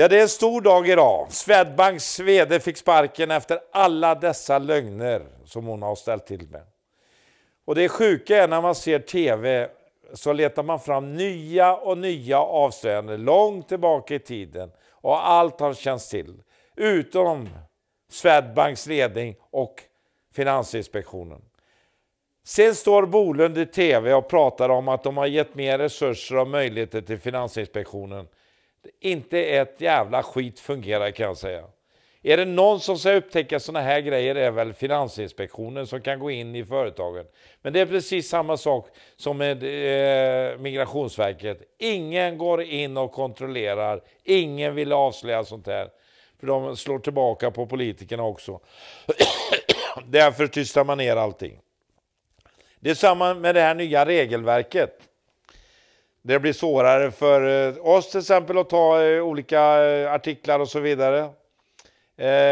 Ja, det är en stor dag idag. Swedbanks vd fick sparken efter alla dessa lögner som hon har ställt till med. Och det sjuka är när man ser tv så letar man fram nya och nya avslöjanden långt tillbaka i tiden. Och allt har känts till. Utom Swedbanks ledning och Finansinspektionen. Sen står Bolund i tv och pratar om att de har gett mer resurser och möjligheter till Finansinspektionen inte ett jävla skit fungerar kan jag säga. Är det någon som ska upptäcka sådana här grejer är väl Finansinspektionen som kan gå in i företagen. Men det är precis samma sak som med eh, Migrationsverket. Ingen går in och kontrollerar. Ingen vill avslöja sånt här. För de slår tillbaka på politikerna också. Därför tystar man ner allting. Det är samma med det här nya regelverket. Det blir svårare för eh, oss till exempel att ta eh, olika eh, artiklar och så vidare.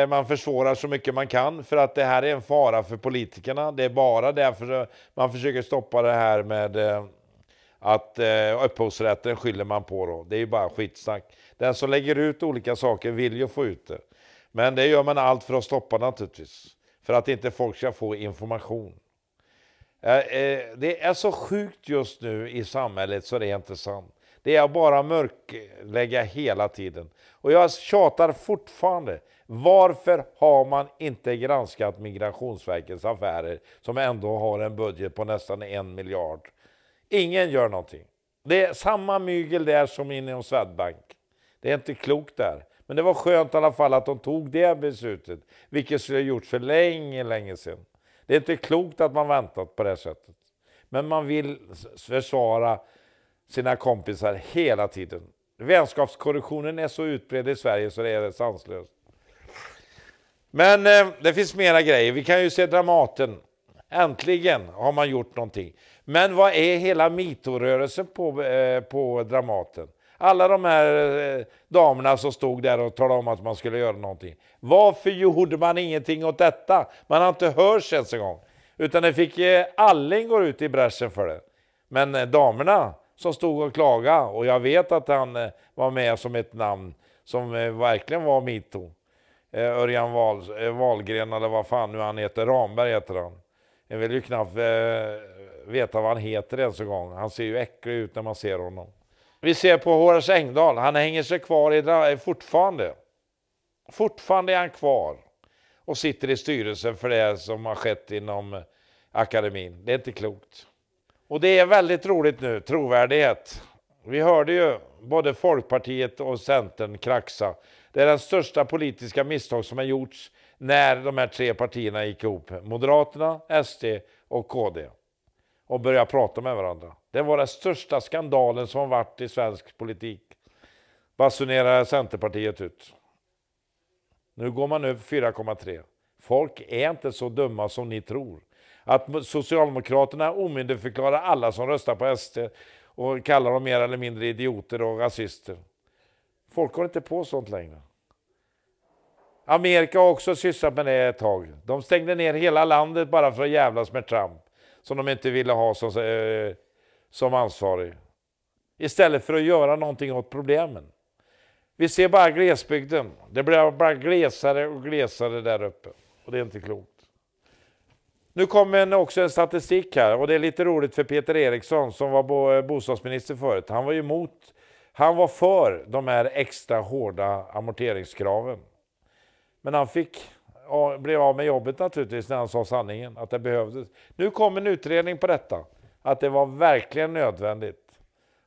Man försvårar så mycket man kan för att det här är en fara för politikerna. Det är bara därför man försöker stoppa det här med att upphovsrätten skyller man på då. Det är ju bara skitsnack. Den som lägger ut olika saker vill ju få ut det. Men det gör man allt för att stoppa naturligtvis. För att inte folk ska få information. Eh, det är så sjukt just nu i samhället så det är inte sant. Det är bara mörklägga hela tiden. Och jag tjatar fortfarande. Varför har man inte granskat Migrationsverkets affärer som ändå har en budget på nästan en miljard? Ingen gör någonting. Det är samma mygel där som inom Swedbank. Det är inte klokt där. Men det var skönt i alla fall att de tog det beslutet, vilket skulle ha gjorts för länge, länge sedan. Det är inte klokt att man väntat på det sättet. Men man vill försvara sina kompisar hela tiden. Vänskapskorruptionen är så utbredd i Sverige så det är sanslöst. Men eh, det finns mera grejer. Vi kan ju se Dramaten. Äntligen har man gjort någonting. Men vad är hela mitorörelsen på, eh, på Dramaten? alla de här eh, damerna som stod där och talade om att man skulle göra någonting. Varför gjorde man ingenting åt detta? Man har inte hörts ens en gång. Utan det fick eh, Alling gå ut i bräschen för det. Men eh, damerna som stod och klagade och jag vet att han var med som ett namn som verkligen var metoo. Örjan Wahl, Wahlgren eller vad fan nu han heter, Ramberg heter han. Jag vill ju knappt veta vad han heter ens en gång. Han ser ju äcklig ut när man ser honom. Vi ser på Horace Engdahl, han hänger sig kvar i, fortfarande. Fortfarande är han kvar och sitter i styrelsen för det som har skett inom eh, akademin. Det är inte klokt. Och det är väldigt roligt nu, trovärdighet. Vi hörde ju både Folkpartiet och Centern kraxa. Det är den största politiska misstag som har gjorts när de här tre partierna gick ihop. Moderaterna, SD och KD och börja prata med varandra. Det var den största skandalen som varit i svensk politik, basunerade Centerpartiet ut. Nu går man upp 4,3. Folk är inte så dumma som ni tror. Att Socialdemokraterna omyndigförklarar alla som röstar på SD och kallar dem mer eller mindre idioter och rasister. Folk går inte på sånt längre. Amerika har också sysslat med det ett tag. De stängde ner hela landet bara för att jävlas med Trump som de inte ville ha som, eh, som ansvarig. Istället för att göra någonting åt problemen. Vi ser bara glesbygden. Det blir bara glesare och glesare där uppe. Och det är inte klokt. Nu kommer en, också en statistik här och det är lite roligt för Peter Eriksson som var eh, bostadsminister förut. Han var ju emot, han var för de här extra hårda amorteringskraven. Men han fick blev av med jobbet naturligtvis när han sa sanningen, att det behövdes. Nu kom en utredning på detta, att det var verkligen nödvändigt.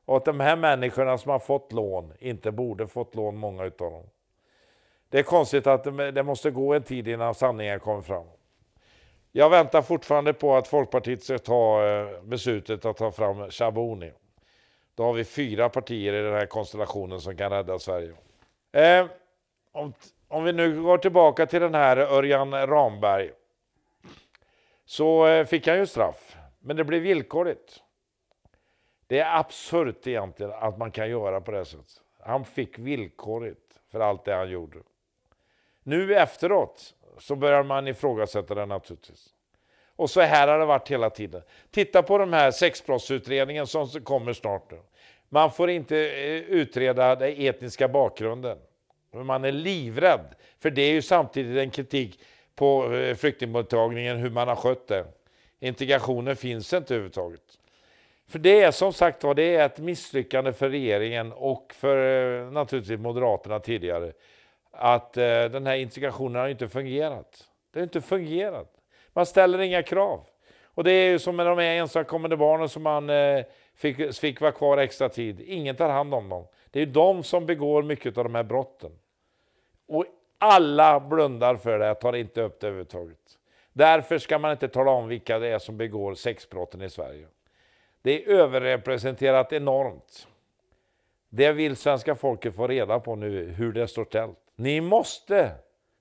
Och att de här människorna som har fått lån inte borde fått lån, många utav dem. Det är konstigt att det måste gå en tid innan sanningen kommer fram. Jag väntar fortfarande på att Folkpartiet ska ta eh, beslutet att ta fram Shabuni. Då har vi fyra partier i den här konstellationen som kan rädda Sverige. Eh, om om vi nu går tillbaka till den här Örjan Ramberg. Så eh, fick han ju straff, men det blev villkorligt. Det är absurt egentligen att man kan göra på det sättet. Han fick villkorligt för allt det han gjorde. Nu efteråt så börjar man ifrågasätta det naturligtvis. Och så här har det varit hela tiden. Titta på den här sexbrottsutredningen som kommer snart nu. Man får inte eh, utreda den etniska bakgrunden. Men man är livrädd, för det är ju samtidigt en kritik på eh, flyktingmottagningen, hur man har skött det. Integrationen finns inte överhuvudtaget. För det är som sagt var, det är ett misslyckande för regeringen och för eh, naturligtvis Moderaterna tidigare. Att eh, den här integrationen har inte fungerat. Det har inte fungerat. Man ställer inga krav. Och det är ju som med de här ensamkommande barnen som man fick, fick vara kvar extra tid. Ingen tar hand om dem. Det är ju de som begår mycket av de här brotten. Och alla blundar för det, tar inte upp det överhuvudtaget. Därför ska man inte tala om vilka det är som begår sexbrotten i Sverige. Det är överrepresenterat enormt. Det vill svenska folket få reda på nu, hur det står ställt. Ni måste,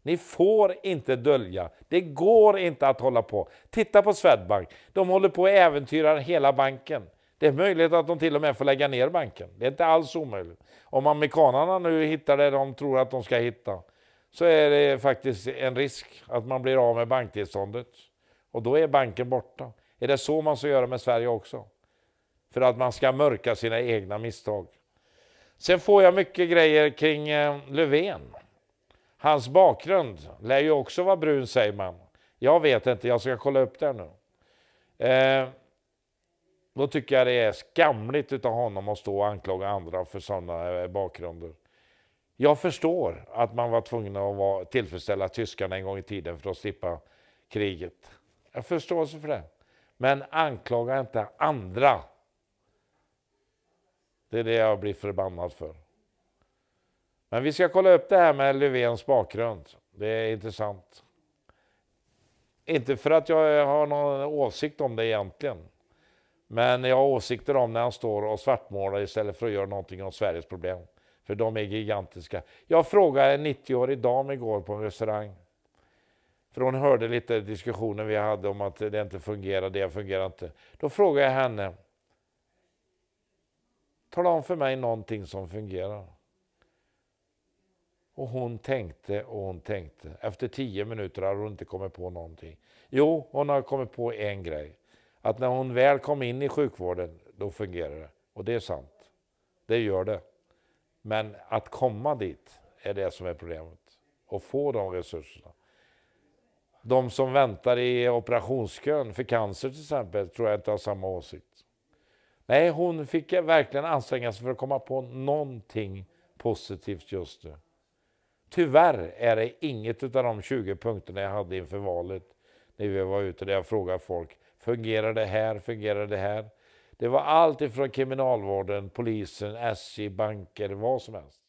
ni får inte dölja. Det går inte att hålla på. Titta på Swedbank. De håller på att äventyra hela banken. Det är möjligt att de till och med får lägga ner banken. Det är inte alls omöjligt. Om amerikanarna nu hittar det de tror att de ska hitta så är det faktiskt en risk att man blir av med banktillståndet. Och då är banken borta. Är det så man ska göra med Sverige också? För att man ska mörka sina egna misstag. Sen får jag mycket grejer kring eh, Löfven. Hans bakgrund lär ju också vara brun säger man. Jag vet inte, jag ska kolla upp det nu. Eh, då tycker jag det är skamligt utav honom att stå och anklaga andra för sådana eh, bakgrunder. Jag förstår att man var tvungen att vara, tillfredsställa tyskarna en gång i tiden för att slippa kriget. Jag förstår så för det. Men anklaga inte andra. Det är det jag blir förbannad för. Men vi ska kolla upp det här med Löfvens bakgrund. Det är intressant. Inte för att jag har någon åsikt om det egentligen. Men jag har åsikter om när han står och svartmålar istället för att göra någonting om Sveriges problem. För de är gigantiska. Jag frågade en 90-årig dam igår på en restaurang. För hon hörde lite diskussioner vi hade om att det inte fungerar, det fungerar inte. Då frågade jag henne. Tala om för mig någonting som fungerar. Och hon tänkte och hon tänkte. Efter tio minuter hade hon inte kommit på någonting. Jo, hon har kommit på en grej att när hon väl kom in i sjukvården, då fungerade det. Och det är sant. Det gör det. Men att komma dit är det som är problemet. Och få de resurserna. De som väntar i operationskön för cancer till exempel tror jag inte har samma åsikt. Nej, hon fick verkligen anstränga sig för att komma på någonting positivt just nu. Tyvärr är det inget av de 20 punkterna jag hade inför valet när vi var ute där jag frågade folk Fungerar det här? Fungerar det här? Det var allt ifrån kriminalvården, polisen, SJ, banker, vad som helst.